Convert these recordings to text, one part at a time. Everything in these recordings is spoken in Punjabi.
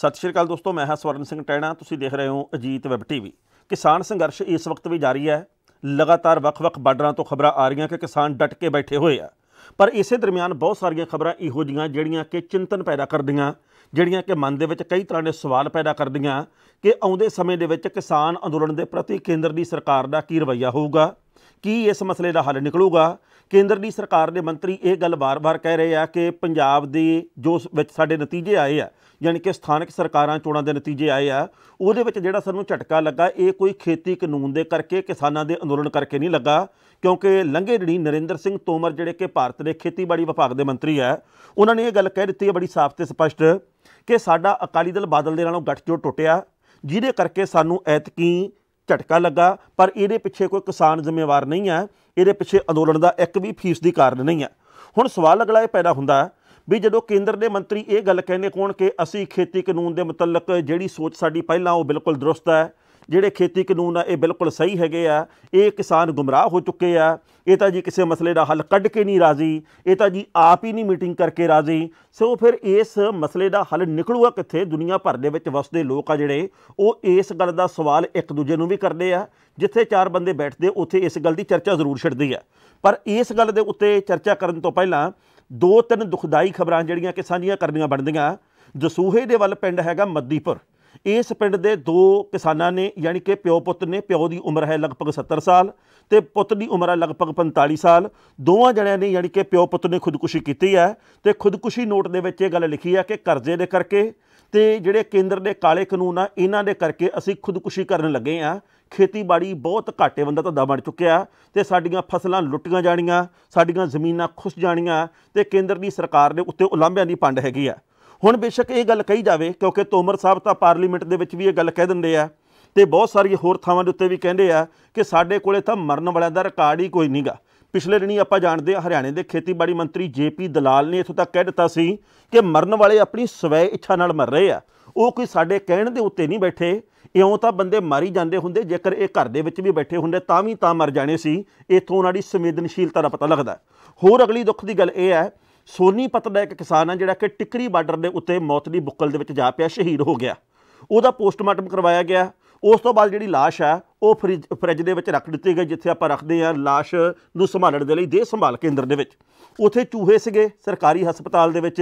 ਸਤਿ ਸ਼੍ਰੀ ਅਕਾਲ ਦੋਸਤੋ ਮੈਂ ਹਾਂ ਸਵਰਨ ਸਿੰਘ ਟੈਣਾ ਤੁਸੀਂ ਦੇਖ ਰਹੇ ਹੋ ਅਜੀਤ ਵੈਬ ਟੀਵੀ ਕਿਸਾਨ ਸੰਘਰਸ਼ ਇਸ ਵਕਤ ਵੀ ਜਾਰੀ ਹੈ ਲਗਾਤਾਰ ਵੱਖ-ਵੱਖ ਬਾਰਡਰਾਂ ਤੋਂ ਖਬਰਾਂ ਆ ਰਹੀਆਂ ਕਿ ਕਿਸਾਨ ਡਟ ਕੇ ਬੈਠੇ ਹੋਏ ਆ ਪਰ ਇਸੇ ਦਰਮਿਆਨ ਬਹੁਤ ਸਾਰੀਆਂ ਖਬਰਾਂ ਇਹੋ ਜੀਆਂ ਜਿਹੜੀਆਂ ਕਿ ਚਿੰਤਨ ਪੈਦਾ ਕਰਦੀਆਂ ਜਿਹੜੀਆਂ ਕਿ ਮਨ ਦੇ ਵਿੱਚ ਕਈ ਤਰ੍ਹਾਂ ਦੇ ਸਵਾਲ ਪੈਦਾ ਕਰਦੀਆਂ ਕਿ ਆਉਂਦੇ ਸਮੇਂ ਦੇ ਵਿੱਚ ਕਿਸਾਨ ਅੰਦੋਲਨ ਦੇ ਪ੍ਰਤੀ ਕੇਂਦਰ ਦੀ ਸਰਕਾਰ ਦਾ ਕੀ ਰਵਈਆ ਹੋਊਗਾ ਕੀ ਇਸ ਮਸਲੇ ਦਾ ਹੱਲ ਨਿਕਲੂਗਾ ਕੇਂਦਰ ਦੀ ਸਰਕਾਰ ਦੇ ਮੰਤਰੀ ਇਹ ਗੱਲ ਵਾਰ-ਵਾਰ ਕਹਿ ਰਹੇ ਆ ਕਿ ਪੰਜਾਬ ਦੇ ਜੋ ਵਿੱਚ ਸਾਡੇ ਨਤੀਜੇ ਆਏ ਆ ਯਾਨੀ ਕਿ ਸਥਾਨਕ ਸਰਕਾਰਾਂ ਚੋਣਾਂ ਦੇ ਨਤੀਜੇ ਆਏ ਆ ਉਹਦੇ ਵਿੱਚ ਜਿਹੜਾ ਸਾਨੂੰ ਝਟਕਾ ਲੱਗਾ ਇਹ ਕੋਈ ਖੇਤੀ ਕਾਨੂੰਨ ਦੇ ਕਰਕੇ ਕਿਸਾਨਾਂ ਦੇ ਅੰਦੋਲਨ ਕਰਕੇ ਨਹੀਂ ਲੱਗਾ ਕਿਉਂਕਿ ਲੰਘੇ ਜਿਹੜੀ ਨਰਿੰਦਰ ਸਿੰਘ ਤੋਮਰ ਜਿਹੜੇ ਕਿ ਭਾਰਤ ਦੇ ਖੇਤੀਬਾੜੀ ਵਿਭਾਗ ਦੇ ਮੰਤਰੀ ਆ ਉਹਨਾਂ ਨੇ ਇਹ ਗੱਲ ਕਹਿ ਦਿੱਤੀ ਹੈ ਬੜੀ ਸਾਫ਼ ਤੇ ਸਪਸ਼ਟ ਕਿ ਸਾਡਾ ਅਕਾਲੀ ਦਲ ਬਾਦਲ ਦੇ ਨਾਲੋਂ ਗੱਠਜੋੜ ਟੁੱਟਿਆ ਜਿਹਦੇ ਕਰਕੇ ਸਾਨੂੰ ਐਤਕੀ ਝਟਕਾ ਲੱਗਾ ਪਰ ਇਹਦੇ ਪਿੱਛੇ ਕੋਈ ਕਿਸਾਨ ਜ਼ਿੰਮੇਵਾਰ ਨਹੀਂ ਹੈ ਇਹਦੇ ਪਿੱਛੇ ਅੰਦੋਲਨ ਦਾ ਇੱਕ ਵੀ ਫੀਸਦੀ ਕਾਰਨ ਨਹੀਂ ਹੈ ਹੁਣ ਸਵਾਲ ਅਗਲਾ ਇਹ ਪੈਦਾ ਹੁੰਦਾ ਵੀ ਜਦੋਂ ਕੇਂਦਰ ਦੇ ਮੰਤਰੀ ਇਹ ਗੱਲ ਕਹਿੰਦੇ ਕੋਣ ਕਿ ਅਸੀਂ ਖੇਤੀ ਕਾਨੂੰਨ ਦੇ ਮੁਤਲਕ ਜਿਹੜੀ ਸੋਚ ਸਾਡੀ ਪਹਿਲਾਂ ਉਹ ਬਿਲਕੁਲ ਦਰੁਸਤ ਹੈ ਜਿਹੜੇ ਖੇਤੀ ਕਾਨੂੰਨ ਆ ਇਹ ਬਿਲਕੁਲ ਸਹੀ ਹੈਗੇ ਆ ਇਹ ਕਿਸਾਨ ਗੁੰਮਰਾਹ ਹੋ ਚੁੱਕੇ ਆ ਇਹ ਤਾਂ ਜੀ ਕਿਸੇ ਮਸਲੇ ਦਾ ਹੱਲ ਕੱਢ ਕੇ ਨਹੀਂ ਰਾਜ਼ੀ ਇਹ ਤਾਂ ਜੀ ਆਪ ਹੀ ਨਹੀਂ ਮੀਟਿੰਗ ਕਰਕੇ ਰਾਜ਼ੀ ਸੋ ਫਿਰ ਇਸ ਮਸਲੇ ਦਾ ਹੱਲ ਨਿਕਲੂਗਾ ਕਿੱਥੇ ਦੁਨੀਆ ਭਰ ਦੇ ਵਿੱਚ ਵਸਦੇ ਲੋਕ ਆ ਜਿਹੜੇ ਉਹ ਇਸ ਗੱਲ ਦਾ ਸਵਾਲ ਇੱਕ ਦੂਜੇ ਨੂੰ ਵੀ ਕਰਦੇ ਆ ਜਿੱਥੇ ਚਾਰ ਬੰਦੇ ਬੈਠਦੇ ਉੱਥੇ ਇਸ ਗੱਲ ਦੀ ਚਰਚਾ ਜ਼ਰੂਰ ਛਿੜਦੀ ਆ ਪਰ ਇਸ ਗੱਲ ਦੇ ਉੱਤੇ ਚਰਚਾ ਕਰਨ ਤੋਂ ਪਹਿਲਾਂ ਦੋ ਤਿੰਨ ਦੁਖਦਾਈ ਖਬਰਾਂ ਜਿਹੜੀਆਂ ਕਿ ਸਾਂਝੀਆਂ ਕਰਨੀਆਂ ਬਣਦੀਆਂ ਦਸੂਹੇ ਦੇ ਵੱਲ ਪਿੰਡ ਹੈਗਾ ਮੱਦੀਪੁਰ ਇਸ ਪਿੰਡ ਦੇ ਦੋ ਕਿਸਾਨਾਂ ਨੇ ਯਾਨੀ ਕਿ ਪਿਓ ਪੁੱਤ ਨੇ ਪਿਓ ਦੀ ਉਮਰ ਹੈ ਲਗਭਗ 70 ਸਾਲ ਤੇ ਪੁੱਤ ਦੀ ਉਮਰ ਹੈ ਲਗਭਗ 45 ਸਾਲ ਦੋਵਾਂ ਜਣਿਆਂ ਨੇ ਯਾਨੀ ਕਿ ਪਿਓ ਪੁੱਤ ਨੇ ਖੁਦਕੁਸ਼ੀ ਕੀਤੀ ਹੈ ਤੇ ਖੁਦਕੁਸ਼ੀ ਨੋਟ ਦੇ ਵਿੱਚ ਇਹ ਗੱਲ ਲਿਖੀ ਹੈ ਕਿ ਕਰਜ਼ੇ ਦੇ ਕਰਕੇ ਤੇ ਜਿਹੜੇ ਕੇਂਦਰ ਦੇ ਕਾਲੇ ਕਾਨੂੰਨ ਆ ਇਹਨਾਂ ਦੇ ਕਰਕੇ ਅਸੀਂ ਖੁਦਕੁਸ਼ੀ ਕਰਨ ਲੱਗੇ ਆ ਖੇਤੀਬਾੜੀ ਬਹੁਤ ਘਾਟੇਵੰਦਾ ਤਾਂ ਬਣ ਚੁੱਕਿਆ ਤੇ ਸਾਡੀਆਂ ਫਸਲਾਂ ਲੁੱਟੀਆਂ ਜਾਣੀਆਂ ਸਾਡੀਆਂ ਜ਼ਮੀਨਾਂ ਖੁੱਸ ਜਾਣੀਆਂ ਤੇ ਕੇਂਦਰ ਦੀ ਸਰਕਾਰ ਦੇ ਉੱਤੇ ਉਲੰਭਿਆਂ ਦੀ ਪੰਡ ਹੈਗੀ ਆ ਹੁਣ ਬੇਸ਼ੱਕ ਇਹ ਗੱਲ ਕਹੀ ਜਾਵੇ ਕਿਉਂਕਿ ਤੋਮਰ ਸਾਹਿਬ ਤਾਂ ਪਾਰਲੀਮੈਂਟ ਦੇ ਵਿੱਚ ਵੀ ਇਹ ਗੱਲ ਕਹਿ ਦਿੰਦੇ ਆ ਤੇ ਬਹੁਤ ਸਾਰੀਆਂ ਹੋਰ ਥਾਵਾਂ ਦੇ ਉੱਤੇ ਵੀ ਕਹਿੰਦੇ ਆ ਕਿ ਸਾਡੇ ਕੋਲੇ ਤਾਂ ਮਰਨ ਵਾਲਿਆਂ ਦਾ ਰਿਕਾਰਡ ਹੀ ਕੋਈ ਨਹੀਂਗਾ ਪਿਛਲੇ ਦਿਨੀ ਆਪਾਂ ਜਾਣਦੇ ਆ ਹਰਿਆਣੇ ਦੇ ਖੇਤੀਬਾੜੀ ਮੰਤਰੀ ਜੇਪੀ ਦਲਾਲ ਨੇ ਇਥੋਂ ਤੱਕ ਕਹਿ ਦਿੱਤਾ ਸੀ ਕਿ ਮਰਨ ਵਾਲੇ ਆਪਣੀ ਸਵੈ ਇੱਛਾ ਨਾਲ ਮਰ ਰਹੇ ਆ ਉਹ ਕੋਈ ਸਾਡੇ ਕਹਿਣ ਦੇ ਉੱਤੇ ਨਹੀਂ ਬੈਠੇ ਇਉਂ ਤਾਂ ਬੰਦੇ ਮਾਰੀ ਜਾਂਦੇ ਹੁੰਦੇ ਜੇਕਰ ਇਹ ਘਰ ਦੇ ਵਿੱਚ ਵੀ ਬੈਠੇ ਹੁੰਦੇ ਤਾਂ ਵੀ ਤਾਂ ਮਰ ਜਾਣੇ ਸੀ ਇਥੋਂ ਉਹਨਾਂ ਦੀ ਸੰਵੇਦਨਸ਼ੀਲਤਾ ਦਾ ਪਤਾ ਲੱਗਦਾ ਹੋਰ ਅਗਲੀ ਦੁੱਖ ਦੀ ਗੱਲ ਇਹ ਹੈ ਸੋਨੀਪਤ ਦਾ ਇੱਕ ਕਿਸਾਨ ਆ ਜਿਹੜਾ ਕਿ ਟਿਕਰੀ ਬਾਰਡਰ ਦੇ ਉੱਤੇ ਮੌਤ ਦੀ ਬੁੱਕਲ ਦੇ ਵਿੱਚ ਜਾ ਪਿਆ ਸ਼ਹੀਦ ਹੋ ਗਿਆ ਉਹਦਾ ਪੋਸਟਮਾਰਟਮ ਕਰਵਾਇਆ ਗਿਆ ਉਸ ਤੋਂ ਬਾਅਦ ਜਿਹੜੀ ਲਾਸ਼ ਆ ਉਹ ਫ੍ਰਿਜ ਫ੍ਰਿਜ ਦੇ ਵਿੱਚ ਰੱਖ ਦਿੱਤੀ ਗਈ ਜਿੱਥੇ ਆਪਾਂ ਰੱਖਦੇ ਆ ਲਾਸ਼ ਨੂੰ ਸੰਭਾਲਣ ਦੇ ਲਈ ਦੇਹ ਸੰਭਾਲ ਕੇਂਦਰ ਦੇ ਵਿੱਚ ਉਥੇ ਚੂਹੇ ਸੀਗੇ ਸਰਕਾਰੀ ਹਸਪਤਾਲ ਦੇ ਵਿੱਚ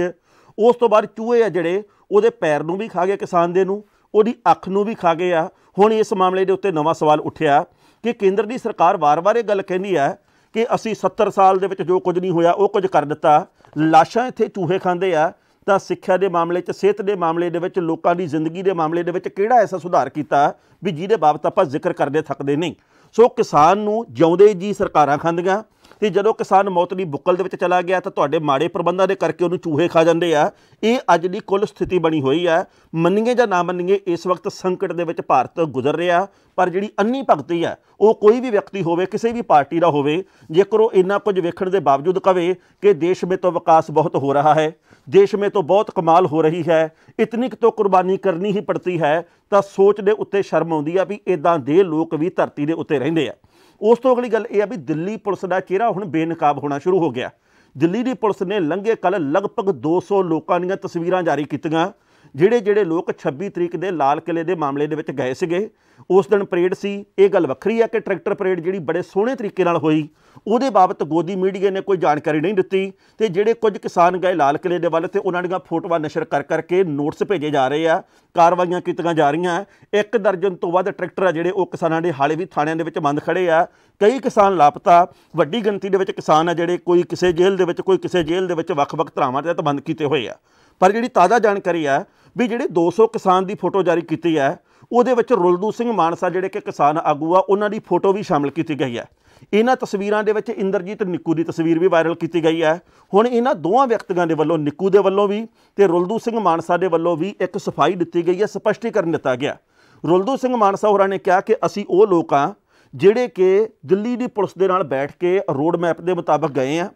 ਉਸ ਤੋਂ ਬਾਅਦ ਚੂਹੇ ਆ ਜਿਹੜੇ ਉਹਦੇ ਪੈਰ ਨੂੰ ਵੀ ਖਾ ਗਏ ਕਿਸਾਨ ਦੇ ਨੂੰ ਉਹਦੀ ਅੱਖ ਨੂੰ ਵੀ ਖਾ ਗਏ ਆ ਹੁਣ ਇਸ ਮਾਮਲੇ ਦੇ ਉੱਤੇ ਨਵਾਂ ਸਵਾਲ ਉੱਠਿਆ ਕਿ ਕੇਂਦਰ ਦੀ ਸਰਕਾਰ ਵਾਰ-ਵਾਰ ਇਹ ਗੱਲ ਕਹਿੰਦੀ ਆ ਕਿ ਅਸੀਂ 70 ਸਾਲ ਦੇ ਵਿੱਚ ਜੋ ਕੁਝ ਨਹੀਂ ਹੋਇਆ ਉਹ ਕੁਝ ਕਰ ਦਿੱਤਾ ਲਾਸ਼ਾਂ ਇੱਥੇ ਚੂਹੇ ਖਾਂਦੇ ਆ ਤਾਂ ਸਿੱਖਿਆ ਦੇ ਮਾਮਲੇ 'ਚ ਸਿਹਤ ਦੇ ਮਾਮਲੇ ਦੇ ਵਿੱਚ ਲੋਕਾਂ ਦੀ ਜ਼ਿੰਦਗੀ ਦੇ ਮਾਮਲੇ ਦੇ ਵਿੱਚ ਕਿਹੜਾ ਐਸਾ ਸੁਧਾਰ ਕੀਤਾ ਵੀ ਜਿਹਦੇ ਬਾਬਤ ਆਪਾਂ ਜ਼ਿਕਰ ਕਰਦੇ ਥੱਕਦੇ ਨਹੀਂ ਸੋ ਕਿਸਾਨ ਨੂੰ ਜਿਉਂਦੇ ਜੀ ਸਰਕਾਰਾਂ ਖਾਂਦੀਆਂ ਤੇ ਜਦੋਂ ਕਿਸਾਨ ਮੌਤ ਦੀ ਬੁੱਕਲ ਦੇ ਵਿੱਚ ਚਲਾ ਗਿਆ ਤਾਂ ਤੁਹਾਡੇ ਮਾੜੇ ਪ੍ਰਬੰਧਾਂ ਦੇ ਕਰਕੇ ਉਹਨੂੰ ਚੂਹੇ ਖਾ ਜਾਂਦੇ ਆ ਇਹ ਅੱਜ ਦੀ ਕੁੱਲ ਸਥਿਤੀ ਬਣੀ ਹੋਈ ਆ ਮੰਨੀਏ ਜਾਂ ਨਾ ਮੰਨੀਏ ਇਸ ਵਕਤ ਸੰਕਟ ਦੇ ਵਿੱਚ ਭਾਰਤ ਗੁਜ਼ਰ ਰਿਹਾ ਪਰ ਜਿਹੜੀ ਅੰਨੀ ਭਗਤੀ ਆ ਉਹ ਕੋਈ ਵੀ ਵਿਅਕਤੀ ਹੋਵੇ ਕਿਸੇ ਵੀ ਪਾਰਟੀ ਦਾ ਹੋਵੇ ਜੇਕਰ ਉਹ ਇੰਨਾ ਕੁਝ ਵੇਖਣ ਦੇ ਬਾਵਜੂਦ ਕਵੇ ਕਿ ਦੇਸ਼ ਵਿੱਚ ਤੋਂ ਵਿਕਾਸ ਬਹੁਤ ਹੋ ਰਿਹਾ ਹੈ ਦੇਸ਼ ਵਿੱਚ ਤੋਂ ਬਹੁਤ ਕਮਾਲ ਹੋ ਰਹੀ ਹੈ ਇਤਨੀ ਕਿ ਤੋਂ ਕੁਰਬਾਨੀ ਕਰਨੀ ਹੀ ਪੜਤੀ ਹੈ ਤਾਂ ਸੋਚ ਦੇ ਉੱਤੇ ਸ਼ਰਮ ਆਉਂਦੀ ਆ ਵੀ ਇਦਾਂ ਦੇ ਲੋਕ ਵੀ ਧਰਤੀ ਦੇ ਉੱਤੇ ਰਹਿੰਦੇ ਆ ਉਸ ਤੋਂ ਅਗਲੀ ਗੱਲ ਇਹ ਆ ਵੀ ਦਿੱਲੀ ਪੁਲਿਸ ਦਾ ਚਿਹਰਾ ਹੁਣ ਬੇਨਕਾਬ ਹੋਣਾ ਸ਼ੁਰੂ ਹੋ ਗਿਆ ਦਿੱਲੀ ਦੀ ਪੁਲਿਸ ਨੇ ਲੰਘੇ ਕੱਲ ਲਗਭਗ 200 ਲੋਕਾਂ ਦੀਆਂ ਤਸਵੀਰਾਂ ਜਾਰੀ ਕੀਤੀਆਂ ਜਿਹੜੇ ਜਿਹੜੇ ਲੋਕ 26 ਤਰੀਕ ਦੇ ਲਾਲ ਕਿਲੇ ਦੇ ਮਾਮਲੇ ਦੇ ਵਿੱਚ ਗਏ ਸੀਗੇ ਉਸ ਦਿਨ ਪਰੇਡ ਸੀ ਇਹ ਗੱਲ ਵੱਖਰੀ ਆ ਕਿ ਟਰੈਕਟਰ ਪਰੇਡ ਜਿਹੜੀ ਬੜੇ ਸੋਹਣੇ ਤਰੀਕੇ ਨਾਲ ਹੋਈ ਉਹਦੇ ਬਾਬਤ ਗੋਦੀ ਮੀਡੀਆ ਨੇ ਕੋਈ ਜਾਣਕਾਰੀ ਨਹੀਂ ਦਿੱਤੀ ਤੇ ਜਿਹੜੇ ਕੁਝ ਕਿਸਾਨ ਗਏ ਲਾਲ ਕਿਲੇ ਦੇ ਵੱਲ ਤੇ ਉਹਨਾਂ ਦੀਆਂ ਫੋਟੋਆਂ ਨਸ਼ਰ ਕਰ ਕਰਕੇ ਨੋਟਿਸ ਭੇਜੇ ਜਾ ਰਹੇ ਆ ਕਾਰਵਾਈਆਂ ਕੀਤੀਆਂ ਜਾ ਰਹੀਆਂ ਇੱਕ ਦਰਜਨ ਤੋਂ ਵੱਧ ਟਰੈਕਟਰ ਆ ਜਿਹੜੇ ਉਹ ਕਿਸਾਨਾਂ ਦੇ ਹਾਲੇ ਵੀ ਥਾਣਿਆਂ ਦੇ ਵਿੱਚ ਬੰਦ ਖੜੇ ਆ ਕਈ ਕਿਸਾਨ ਲਾਪਤਾ ਵੱਡੀ ਗਿਣਤੀ ਦੇ ਵਿੱਚ ਕਿਸਾਨ ਆ ਜਿਹੜੇ ਕੋਈ ਕਿਸੇ ਜੇਲ੍ਹ ਦੇ ਵਿੱਚ ਕੋਈ ਕਿਸੇ ਜੇਲ੍ਹ ਦੇ ਵਿੱਚ ਵੱਖ-ਵੱਖ ਧਰਾਵਾਂ ਤੇ ਬੰਦ ਕੀਤੇ ਹੋਏ ਆ ਪਰ ਜਿਹੜੀ ਤਾਜ਼ਾ ਜਾਣਕਾਰੀ ਆ ਵੀ ਜਿਹੜੇ 200 ਕਿਸਾਨ ਦੀ ਫੋਟੋ ਜਾਰੀ ਕੀਤੀ ਆ ਉਹਦੇ ਵਿੱਚ ਰੁਲਦੂ ਸਿੰਘ ਮਾਨਸਾ ਜਿਹੜੇ ਕਿ ਕਿਸਾਨ ਆਗੂ ਆ ਉਹਨਾਂ ਦੀ ਫੋਟੋ ਵੀ ਸ਼ਾਮਲ ਕੀਤੀ ਗਈ ਆ ਇਹਨਾਂ ਤਸਵੀਰਾਂ ਦੇ ਵਿੱਚ ਇੰਦਰਜੀਤ ਨਿੱਕੂ ਦੀ ਤਸਵੀਰ ਵੀ ਵਾਇਰਲ ਕੀਤੀ ਗਈ ਹੈ ਹੁਣ ਇਹਨਾਂ ਦੋਵਾਂ ਵਿਅਕਤੀਆਂ ਦੇ ਵੱਲੋਂ ਨਿੱਕੂ ਦੇ ਵੱਲੋਂ ਵੀ ਤੇ ਰੁਲਦੂ ਸਿੰਘ ਮਾਨਸਾ ਦੇ ਵੱਲੋਂ ਵੀ ਇੱਕ ਸਫਾਈ ਦਿੱਤੀ ਗਈ ਹੈ ਸਪਸ਼ਟੀਕਰਨ ਦਿੱਤਾ ਗਿਆ ਰੁਲਦੂ ਸਿੰਘ ਮਾਨਸਾ ਹੋਰਾਂ ਨੇ ਕਿਹਾ ਕਿ ਅਸੀਂ ਉਹ ਲੋਕ ਆ ਜਿਹੜੇ ਕਿ ਦਿੱਲੀ ਦੀ ਪੁਲਿਸ ਦੇ ਨਾਲ ਬੈਠ ਕੇ ਰੋਡ ਮੈਪ ਦੇ ਮੁਤਾਬਕ ਗਏ ਆ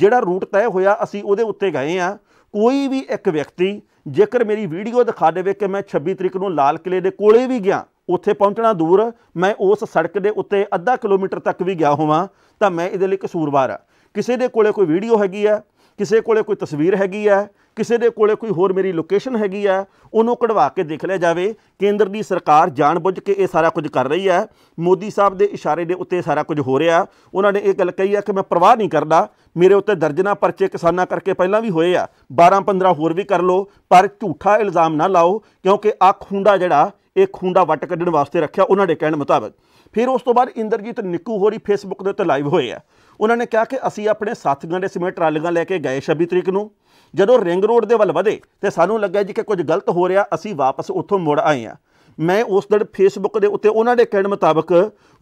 ਜਿਹੜਾ ਰੂਟ ਤੈਅ ਹੋਇਆ ਅਸੀਂ ਉਹਦੇ ਉੱਤੇ ਗਏ ਆ ਕੋਈ ਵੀ ਇੱਕ ਵਿਅਕਤੀ ਜੇਕਰ ਮੇਰੀ ਵੀਡੀਓ ਦਿਖਾ ਦੇਵੇ ਕਿ ਮੈਂ 26 ਤਰੀਕ ਨੂੰ ਲਾਲ ਕਿਲੇ ਦੇ ਕੋਲੇ ਵੀ ਗਿਆ ਉੱਥੇ ਪਹੁੰਚਣਾ ਦੂਰ ਮੈਂ ਉਸ ਸੜਕ ਦੇ ਉੱਤੇ ਅੱਧਾ ਕਿਲੋਮੀਟਰ ਤੱਕ ਵੀ ਗਿਆ ਹੋਵਾਂ ਤਾਂ ਮੈਂ ਇਹਦੇ ਲਈ ਕਸੂਰਵਾਰ ਆ ਕਿਸੇ ਦੇ ਕੋਲੇ ਕੋਈ ਵੀਡੀਓ ਹੈਗੀ ਆ ਕਿਸੇ ਕੋਲੇ ਕੋਈ ਤਸਵੀਰ ਹੈਗੀ ਆ ਕਿਸੇ ਦੇ ਕੋਲੇ ਕੋਈ ਹੋਰ ਮੇਰੀ ਲੋਕੇਸ਼ਨ ਹੈਗੀ ਆ ਉਹਨੂੰ ਕਢਵਾ ਕੇ ਦੇਖ ਲਿਆ ਜਾਵੇ ਕੇਂਦਰ ਦੀ ਸਰਕਾਰ ਜਾਣਬੁੱਝ ਕੇ ਇਹ ਸਾਰਾ ਕੁਝ ਕਰ ਰਹੀ ਆ ਮੋਦੀ ਸਾਹਿਬ ਦੇ ਇਸ਼ਾਰੇ ਦੇ ਉੱਤੇ ਸਾਰਾ ਕੁਝ ਹੋ ਰਿਹਾ ਉਹਨਾਂ ਨੇ ਇਹ ਗੱਲ ਕਹੀ ਆ ਕਿ ਮੈਂ ਪ੍ਰਵਾਹ ਨਹੀਂ ਕਰਦਾ ਮੇਰੇ ਉੱਤੇ ਦਰਜਨਾ ਪਰਚੇ ਕਿਸਾਨਾਂ ਕਰਕੇ ਪਹਿਲਾਂ ਵੀ ਹੋਏ ਆ 12 15 ਹੋਰ ਵੀ ਕਰ ਲਓ ਪਰ ਝੂਠਾ ਇਲਜ਼ਾਮ ਨਾ ਲਾਓ ਕਿਉਂਕਿ ਆ ਖੁੰਡਾ ਜਿਹੜਾ ਇਹ ਖੂਨ ਦਾ ਵੱਟ ਕੱਢਣ ਵਾਸਤੇ ਰੱਖਿਆ ਉਹਨਾਂ ਦੇ ਕਹਿਣ ਮੁਤਾਬਕ ਫਿਰ ਉਸ ਤੋਂ ਬਾਅਦ ਇੰਦਰਜੀਤ ਨਿੱਕੂ ਹੋਰੀ ਫੇਸਬੁੱਕ ਦੇ ਉੱਤੇ ਲਾਈਵ ਹੋਏ ਆ ਉਹਨਾਂ ਨੇ ਕਿਹਾ ਕਿ ਅਸੀਂ ਆਪਣੇ ਸਾਥੀਆਂ ਦੇ ਸਮੇਤ ਟਰਾਲੀਆਂ ਲੈ ਕੇ ਗਏ 26 ਤਰੀਕ ਨੂੰ ਜਦੋਂ ਰਿੰਗ ਰੋਡ ਦੇ ਵੱਲ ਵਧੇ ਤੇ ਸਾਨੂੰ ਲੱਗਿਆ ਜੀ ਕਿ ਕੁਝ ਗਲਤ ਹੋ ਰਿਹਾ ਅਸੀਂ ਵਾਪਸ ਉੱਥੋਂ ਮੁੜ ਆਏ ਆ ਮੈਂ ਉਸ ਦਿਨ ਫੇਸਬੁੱਕ ਦੇ ਉੱਤੇ ਉਹਨਾਂ ਦੇ ਕਹਿਣ ਮੁਤਾਬਕ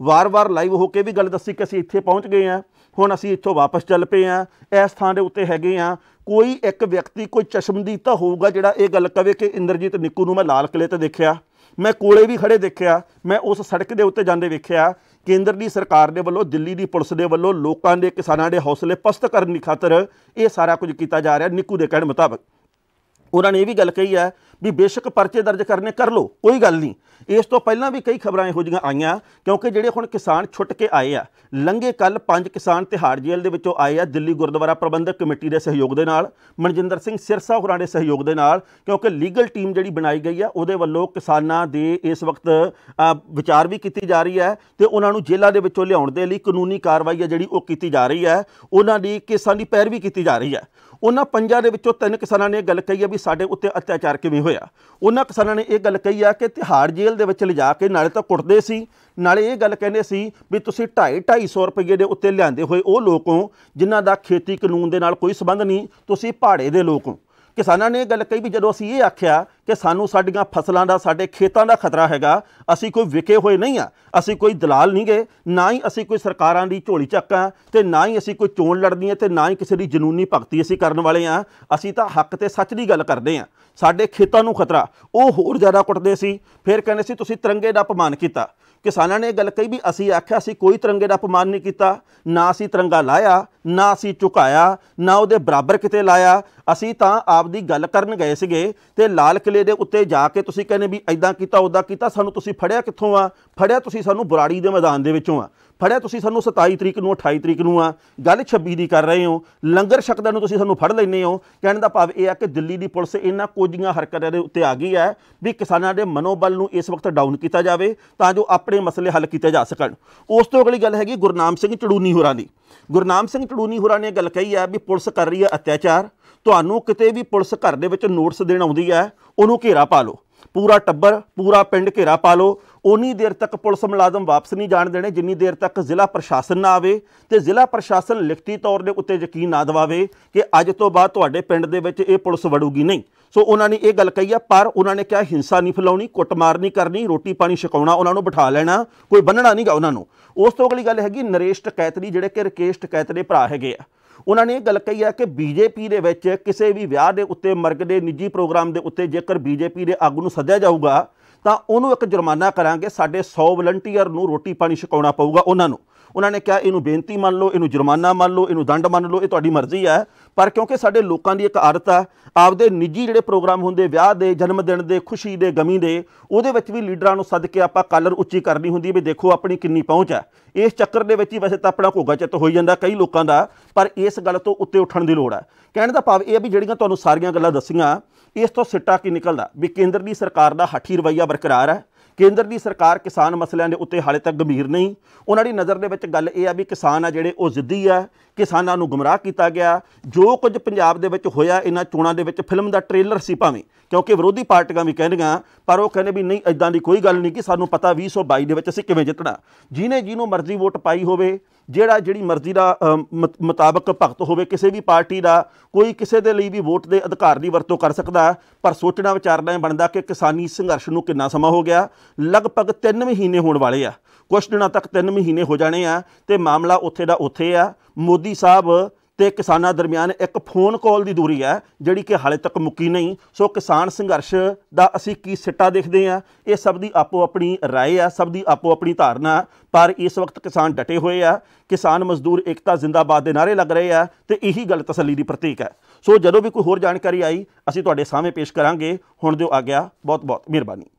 ਵਾਰ-ਵਾਰ ਲਾਈਵ ਹੋ ਕੇ ਵੀ ਗੱਲ ਦੱਸੀ ਕਿ ਅਸੀਂ ਇੱਥੇ ਪਹੁੰਚ ਗਏ ਆ ਹੁਣ ਅਸੀਂ ਇੱਥੋਂ ਵਾਪਸ ਚੱਲ ਪਏ ਆ ਇਸ ਥਾਂ ਦੇ ਉੱਤੇ ਹੈਗੇ ਆ ਕੋਈ ਇੱਕ ਵਿਅਕਤੀ ਕੋਈ ਚਸ਼ਮਦੀਦ ਤਾਂ ਹੋਊਗਾ ਜਿਹੜਾ ਇਹ ਗੱਲ ਕਵੇ ਕਿ ਇੰਦਰਜੀਤ ਨਿੱਕੂ ਨੂੰ ਮੈਂ ਲਾਲ ਕਿਲੇ ਤੇ ਦੇਖਿਆ ਮੈਂ ਕੋਲੇ ਵੀ ਖੜੇ ਦੇਖਿਆ ਮੈਂ ਉਸ ਸੜਕ ਦੇ ਉੱਤੇ ਜਾਂਦੇ ਵੇਖਿਆ ਕੇਂਦਰ ਦੀ ਸਰਕਾਰ ਦੇ ਵੱਲੋਂ ਦਿੱਲੀ ਦੀ ਪੁਲਿਸ ਦੇ ਵੱਲੋਂ ਲੋਕਾਂ ਦੇ ਕਿਸਾਨਾਂ ਦੇ ਹੌਸਲੇ ਪਸਤ ਕਰਨ ਦੀ ਖਾਤਰ ਇਹ ਸਾਰਾ ਕੁਝ ਕੀਤਾ ਜਾ ਰਿਹਾ ਨਿੱਕੂ ਦੇ ਕਹਿਣ ਮੁਤਾਬਕ ਉਹਨਾਂ ਨੇ ਇਹ ਵੀ ਗੱਲ ਕਹੀ ਹੈ ਵੀ ਬੇਸ਼ੱਕ ਪਰਚੇ ਦਰਜ ਕਰਨੇ ਕਰ ਲੋ ਕੋਈ ਗੱਲ ਨਹੀਂ ਇਸ ਤੋਂ ਪਹਿਲਾਂ ਵੀ ਕਈ ਖਬਰਾਂ ਇਹੋ ਜਿਹੀਆਂ ਆਈਆਂ ਕਿਉਂਕਿ ਜਿਹੜੇ ਹੁਣ ਕਿਸਾਨ ਛੁੱਟ ਕੇ ਆਏ ਆ ਲੰਘੇ ਕੱਲ ਪੰਜ ਕਿਸਾਨ ਤਿਹਾੜ ਜੇਲ੍ਹ ਦੇ ਵਿੱਚੋਂ ਆਏ ਆ ਦਿੱਲੀ ਗੁਰਦੁਆਰਾ ਪ੍ਰਬੰਧਕ ਕਮੇਟੀ ਦੇ ਸਹਿਯੋਗ ਦੇ ਨਾਲ ਮਨਜਿੰਦਰ ਸਿੰਘ ਸਿਰਸਾ ਹੋਰਾਂ ਦੇ ਸਹਿਯੋਗ ਦੇ ਨਾਲ ਕਿਉਂਕਿ ਲੀਗਲ ਟੀਮ ਜਿਹੜੀ ਬਣਾਈ ਗਈ ਆ ਉਹਦੇ ਵੱਲੋਂ ਕਿਸਾਨਾਂ ਦੇ ਇਸ ਵਕਤ ਵਿਚਾਰ ਵੀ ਕੀਤੀ ਜਾ ਰਹੀ ਹੈ ਤੇ ਉਹਨਾਂ ਨੂੰ ਜੇਲ੍ਹਾਂ ਦੇ ਵਿੱਚੋਂ ਲਿਆਉਣ ਦੇ ਲਈ ਕਾਨੂੰਨੀ ਕਾਰਵਾਈ ਆ ਜਿਹੜੀ ਉਹ ਕੀਤੀ ਜਾ ਰਹੀ ਹੈ ਉਹਨਾਂ ਦੀ ਕੇਸਾਂ ਦੀ ਪੈਰਵੀ ਕੀਤੀ ਜਾ ਰਹੀ ਹੈ ਉਹਨਾਂ ਪੰਜਾਂ ਦੇ ਵਿੱਚੋਂ ਤਿੰਨ ਕਿਸਾਨਾਂ ਨੇ ਇਹ ਗੱਲ ਕਹੀ ਆ ਵੀ ਸਾਡੇ ਉੱਤੇ ਅਤਿਆਚਾਰ ਕਿਵੇਂ ਹੋਇਆ ਉਹਨਾਂ ਕਿਸਾਨਾਂ ਨੇ ਇਹ ਗੱਲ ਕਹੀ ਆ ਕਿ ਤਿਹਾੜ ਜੇਲ੍ਹ ਦੇ ਵਿੱਚ ਲਿਜਾ ਕੇ ਨਾਲੇ ਤਾਂ ਕੁੱਟਦੇ ਸੀ ਨਾਲੇ ਇਹ ਗੱਲ ਕਹਿੰਦੇ ਸੀ ਵੀ ਤੁਸੀਂ 2.5 250 ਰੁਪਏ ਦੇ ਉੱਤੇ ਲਿਆਂਦੇ ਹੋਏ ਉਹ ਲੋਕੋਂ ਜਿਨ੍ਹਾਂ ਦਾ ਖੇਤੀ ਕਾਨੂੰਨ ਦੇ ਨਾਲ ਕੋਈ ਸਬੰਧ ਨਹੀਂ ਤੁਸੀਂ ਪਹਾੜੇ ਦੇ ਲੋਕੋਂ ਕਿਸਾਨਾਂ ਨੇ ਇਹ ਗੱਲ ਕਹੀ ਵੀ ਜਦੋਂ ਅਸੀਂ ਇਹ ਆਖਿਆ ਕਿ ਸਾਨੂੰ ਸਾਡੀਆਂ ਫਸਲਾਂ ਦਾ ਸਾਡੇ ਖੇਤਾਂ ਦਾ ਖਤਰਾ ਹੈਗਾ ਅਸੀਂ ਕੋਈ ਵਿਕੇ ਹੋਏ ਨਹੀਂ ਆ ਅਸੀਂ ਕੋਈ ਦਲਾਲ ਨਹੀਂ ਗਏ ਨਾ ਹੀ ਅਸੀਂ ਕੋਈ ਸਰਕਾਰਾਂ ਦੀ ਝੋਲੀ ਚੱਕਾਂ ਤੇ ਨਾ ਹੀ ਅਸੀਂ ਕੋਈ ਚੋਣ ਲੜਦੀ ਹੈ ਤੇ ਨਾ ਹੀ ਕਿਸੇ ਦੀ ਜਨੂਨੀ ਭਗਤੀ ਅਸੀਂ ਕਰਨ ਵਾਲੇ ਆ ਅਸੀਂ ਤਾਂ ਹੱਕ ਤੇ ਸੱਚ ਦੀ ਗੱਲ ਕਰਦੇ ਆ ਸਾਡੇ ਖੇਤਾਂ ਨੂੰ ਖਤਰਾ ਉਹ ਹੋਰ ਜ਼ਿਆਦਾ ਕੁੱਟਦੇ ਸੀ ਫਿਰ ਕਹਿੰਦੇ ਸੀ ਤੁਸੀਂ ਤਿਰੰਗੇ ਦਾ ਅਪਮਾਨ ਕੀਤਾ ਕਿਸਾਨਾਂ ਨੇ ਇਹ ਗੱਲ ਕਹੀ ਵੀ ਅਸੀਂ ਆਖਿਆ ਅਸੀਂ ਕੋਈ ਤਿਰੰਗੇ ਦਾ ਅਪਮਾਨ ਨਹੀਂ ਕੀਤਾ ਨਾ ਅਸੀਂ ਤਿਰੰਗਾ ਲਾਇਆ ਨਾ ਅਸੀਂ ਝੁਕਾਇਆ ਨਾ ਉਹਦੇ ਬਰਾਬਰ ਕਿਤੇ ਲਾਇਆ ਅਸੀਂ ਤਾਂ ਆਪਦੀ ਗੱਲ ਕਰਨ ਗਏ ਸੀਗੇ ਤੇ ਲਾਲ ਕਿਲੇ ਦੇ ਉੱਤੇ ਜਾ ਕੇ ਤੁਸੀਂ ਕਹਿੰਦੇ ਵੀ ਐਦਾਂ ਕੀਤਾ ਉਦਾਂ ਕੀਤਾ ਸਾਨੂੰ ਤੁਸੀਂ ਫੜਿਆ ਕਿੱਥੋਂ ਆ ਫੜਿਆ ਤੁਸੀਂ ਸਾਨੂੰ ਬੁਰਾੜੀ ਦੇ ਮੈਦਾਨ ਦੇ ਵਿੱਚੋਂ ਆ ਫੜਿਆ ਤੁਸੀਂ ਸਾਨੂੰ 27 ਤਰੀਕ ਨੂੰ 28 ਤਰੀਕ ਨੂੰ ਆ ਗੱਲ 26 ਦੀ ਕਰ ਰਹੇ ਹੋ ਲੰਗਰ ਛਕਦਾ ਨੂੰ ਤੁਸੀਂ ਸਾਨੂੰ ਫੜ ਲੈਨੇ ਹੋ ਕਹਿਣ ਦਾ ਭਾਵ ਇਹ ਆ ਕਿ ਦਿੱਲੀ ਦੀ ਪੁਲਿਸ ਇਹਨਾਂ ਕੋਝੀਆਂ ਹਰਕਤਾਂ ਦੇ ਉੱਤੇ ਆ ਗਈ ਹੈ ਵੀ ਕਿਸਾਨਾਂ ਦੇ ਮਨੋਬਲ ਨੂੰ ਇਸ ਵਕਤ ਡਾਊਨ ਕੀਤਾ ਜਾਵੇ ਤਾਂ ਜੋ ਆਪਣੇ ਮਸਲੇ ਹੱਲ ਕੀਤੇ ਜਾ ਸਕਣ ਉਸ ਤੋਂ ਅਗਲੀ ਗੱਲ ਹੈਗੀ ਗੁਰਨਾਮ ਸਿੰਘ ਚੜੂਨੀ ਹੋਰਾਂ ਦੀ ਗੁਰਨਾਮ ਸਿੰਘ ਚੜੂਨੀ ਹੋਰਾਂ ਨੇ ਗੱਲ ਕਹੀ ਹੈ ਵੀ ਪੁਲਿਸ ਕਰ ਰਹੀ ਹੈ ਅਤਿਆਚਾਰ ਤੁਹਾਨੂੰ ਕਿਤੇ ਵੀ ਪੁਲਿਸ ਘਰ ਦੇ ਵਿੱਚ ਨੋਟਿਸ ਦੇਣ ਆਉਂਦੀ ਹੈ ਉਹਨੂੰ ਘੇਰਾ ਪਾ ਲਓ ਪੂਰਾ ਟੱਬਰ ਪੂਰਾ ਪਿੰਡ ਘੇਰਾ ਪਾ ਲਓ ਉਨੀ ਦੇਰ ਤੱਕ ਪੁਲਿਸ ਮੁਲਾਜ਼ਮ ਵਾਪਸ ਨਹੀਂ ਜਾਣ ਦੇਣੇ ਜਿੰਨੀ ਦੇਰ ਤੱਕ ਜ਼ਿਲ੍ਹਾ ਪ੍ਰਸ਼ਾਸਨ ਨਾ ਆਵੇ ਤੇ ਜ਼ਿਲ੍ਹਾ ਪ੍ਰਸ਼ਾਸਨ ਲਿਖਤੀ ਤੌਰ ਦੇ ਉੱਤੇ ਯਕੀਨ ਨਾ ਦਿਵਾਵੇ ਕਿ ਅੱਜ ਤੋਂ ਬਾਅਦ ਤੁਹਾਡੇ ਪਿੰਡ ਦੇ ਵਿੱਚ ਇਹ ਪੁਲਿਸ ਵੜੂਗੀ ਨਹੀਂ ਸੋ ਉਹਨਾਂ ਨੇ ਇਹ ਗੱਲ ਕਹੀ ਆ ਪਰ ਉਹਨਾਂ ਨੇ ਕਿਹਾ ਹਿੰਸਾ ਨਹੀਂ ਫਲਾਉਣੀ ਕੁੱਟਮਾਰ ਨਹੀਂ ਕਰਨੀ ਰੋਟੀ ਪਾਣੀ ਛਕਾਉਣਾ ਉਹਨਾਂ ਨੂੰ ਬਿਠਾ ਲੈਣਾ ਕੋਈ ਬੰਨਣਾ ਨਹੀਂਗਾ ਉਹਨਾਂ ਨੂੰ ਉਸ ਤੋਂ ਅਗਲੀ ਗੱਲ ਹੈਗੀ ਨਰੇਸ਼ਟ ਕੈਤਰੀ ਜਿਹੜੇ ਕਿ ਰਕੇਸ਼ਟ ਕੈਤਰੀ ਭਰਾ ਹੈਗੇ ਆ ਉਹਨਾਂ ਨੇ ਇਹ ਗੱਲ ਕਹੀ ਹੈ ਕਿ ਬੀਜੇਪੀ ਦੇ ਵਿੱਚ ਕਿਸੇ ਵੀ ਵਿਆਹ ਦੇ ਉੱਤੇ ਮਰਗ ਦੇ ਨਿੱਜੀ ਪ੍ਰੋਗਰਾਮ ਦੇ ਉੱਤੇ ਜੇਕਰ ਬੀਜੇਪੀ ਦੇ ਆਗੂ ਨੂੰ ਸੱਦਿਆ ਜਾਊਗਾ ਤਾਂ ਉਹਨੂੰ ਇੱਕ ਜੁਰਮਾਨਾ ਕਰਾਂਗੇ ਸਾਡੇ 100 ਵਲੰਟੀਅਰ ਨੂੰ ਰੋਟੀ ਪਾਣੀ ਛਕਾਉਣਾ ਪਊਗਾ ਉਹਨਾਂ ਨੂੰ ਉਹਨਾਂ ਨੇ ਕਿਹਾ ਇਹਨੂੰ ਬੇਨਤੀ ਮੰਨ ਲਓ ਇਹਨੂੰ ਜੁਰਮਾਨਾ ਮੰਨ ਲਓ ਇਹਨੂੰ ਦੰਡ ਮੰਨ ਲਓ ਇਹ ਤੁਹਾਡੀ ਮਰਜ਼ੀ ਹੈ ਪਰ ਕਿਉਂਕਿ ਸਾਡੇ ਲੋਕਾਂ ਦੀ ਇੱਕ ਆਦਤ ਆ ਆਪਦੇ ਨਿੱਜੀ ਜਿਹੜੇ ਪ੍ਰੋਗਰਾਮ ਹੁੰਦੇ ਵਿਆਹ ਦੇ ਜਨਮ ਦਿਨ ਦੇ ਖੁਸ਼ੀ ਦੇ ਗਮੀ ਦੇ ਉਹਦੇ ਵਿੱਚ ਵੀ ਲੀਡਰਾਂ ਨੂੰ ਸੱਦ ਕੇ ਆਪਾਂ ਕਾਲਰ ਉੱਚੀ ਕਰਨੀ ਹੁੰਦੀ ਵੀ ਦੇਖੋ ਆਪਣੀ ਕਿੰਨੀ ਪਹੁੰਚ ਹੈ ਇਸ ਚੱਕਰ ਦੇ ਵਿੱਚ ਹੀ ਵੈਸੇ ਤਾਂ ਆਪਣਾ ਘੋਗਾ ਚਿੱਤ ਹੋਈ ਜਾਂਦਾ ਕਈ ਲੋਕਾਂ ਦਾ ਪਰ ਇਸ ਗੱਲ ਤੋਂ ਉੱਤੇ ਉੱਠਣ ਦੀ ਲੋੜ ਹੈ ਕਹਿਣ ਦਾ ਭਾਵ ਇਹ ਵੀ ਜਿਹੜੀਆਂ ਤੁਹਾਨੂੰ ਸਾਰੀਆਂ ਗੱਲਾਂ ਦੱਸੀਆਂ ਇਸ ਤੋਂ ਸਿੱਟਾ ਕੀ ਨਿਕਲਦਾ ਵੀ ਕੇਂਦਰ ਦੀ ਸਰਕਾਰ ਦਾ ਹੱਠੀ ਰਵਈਆ ਬਰਕਰਾਰ ਹੈ ਕੇਂਦਰ ਦੀ ਸਰਕਾਰ ਕਿਸਾਨ ਮਸਲਿਆਂ ਦੇ ਉੱਤੇ ਹਾਲੇ ਤੱਕ ਗੰਭੀਰ ਨਹੀਂ ਉਹਨਾਂ ਦੀ ਨਜ਼ਰ ਦੇ ਵਿੱਚ ਗੱਲ ਇਹ ਆ ਵੀ ਕਿਸਾਨ ਆ ਜਿਹੜੇ ਉਹ ਜ਼ਿੱਦੀ ਆ ਕਿਸਾਨਾਂ ਨੂੰ ਗੁੰਮਰਾਹ ਕੀਤਾ ਗਿਆ ਜੋ ਕੁਝ ਪੰਜਾਬ ਦੇ ਵਿੱਚ ਹੋਇਆ ਇਹਨਾਂ ਚੋਣਾਂ ਦੇ ਵਿੱਚ ਫਿਲਮ ਦਾ ਟ੍ਰੇਲਰ ਸੀ ਭਾਵੇਂ ਕਿਉਂਕਿ ਵਿਰੋਧੀ ਪਾਰਟੀਆਂ ਵੀ ਕਹਿੰਦੀਆਂ ਪਰ ਉਹ ਕਹਿੰਦੇ ਵੀ ਨਹੀਂ ਇਦਾਂ ਦੀ ਕੋਈ ਗੱਲ ਨਹੀਂ ਕਿ ਸਾਨੂੰ ਪਤਾ 2022 ਦੇ ਵਿੱਚ ਅਸੀਂ ਕਿਵੇਂ ਜਿੱਤਣਾ ਜਿਹਨੇ ਜਿਹਨੂੰ ਮਰਜ਼ੀ ਵੋਟ ਪਾਈ ਹੋਵੇ ਜਿਹੜਾ ਜਿਹੜੀ ਮਰਜ਼ੀ ਦਾ ਮੁਤਾਬਕ ਭਗਤ ਹੋਵੇ ਕਿਸੇ ਵੀ ਪਾਰਟੀ ਦਾ ਕੋਈ ਕਿਸੇ ਦੇ ਲਈ ਵੀ ਵੋਟ ਦੇ ਅਧਿਕਾਰ ਦੀ ਵਰਤੋਂ ਕਰ ਸਕਦਾ ਪਰ ਸੋਚਣਾ ਵਿਚਾਰਨਾ ਬਣਦਾ ਕਿ ਕਿਸਾਨੀ ਸੰਘਰਸ਼ ਨੂੰ ਕਿੰਨਾ ਸਮਾਂ ਹੋ ਗਿਆ ਲਗਭਗ 3 ਮਹੀਨੇ ਹੋਣ ਵਾਲੇ ਆ ਕੁਝ ਦਿਨਾਂ ਤੱਕ 3 ਮਹੀਨੇ ਹੋ ਜਾਣੇ ਆ ਤੇ ਮਾਮਲਾ ਉੱਥੇ ਦਾ ਉੱਥੇ ਆ ਮੋਦੀ ਸਾਹਿਬ ਤੇ ਕਿਸਾਨਾਂ ਦਰਮਿਆਨ ਇੱਕ ਫੋਨ ਕਾਲ ਦੀ ਦੂਰੀ ਹੈ ਜਿਹੜੀ ਕਿ ਹਾਲੇ ਤੱਕ ਮੁੱਕੀ ਨਹੀਂ ਸੋ ਕਿਸਾਨ ਸੰਘਰਸ਼ ਦਾ ਅਸੀਂ ਕੀ ਸਿੱਟਾ ਦੇਖਦੇ ਆ ਇਹ ਸਭ ਦੀ ਆਪੋ ਆਪਣੀ رائے ਆ ਸਭ ਦੀ ਆਪੋ ਆਪਣੀ ਧਾਰਨਾ ਪਰ ਇਸ ਵਕਤ ਕਿਸਾਨ ਡਟੇ ਹੋਏ ਆ ਕਿਸਾਨ ਮਜ਼ਦੂਰ ਇਕਤਾ ਜ਼ਿੰਦਾਬਾਦ ਦੇ ਨਾਰੇ ਲੱਗ ਰਹੇ ਆ ਤੇ ਇਹੀ ਗੱਲ ਤਸੱਲੀ ਦੀ ਪ੍ਰਤੀਕ ਹੈ ਸੋ ਜਦੋਂ ਵੀ ਕੋਈ ਹੋਰ ਜਾਣਕਾਰੀ ਆਈ ਅਸੀਂ ਤੁਹਾਡੇ ਸਾਹਮਣੇ ਪੇਸ਼ ਕਰਾਂਗੇ ਹੁਣ ਦਿਓ ਆ ਗਿਆ ਬਹੁਤ ਬਹੁਤ ਮਿਹਰਬਾਨੀ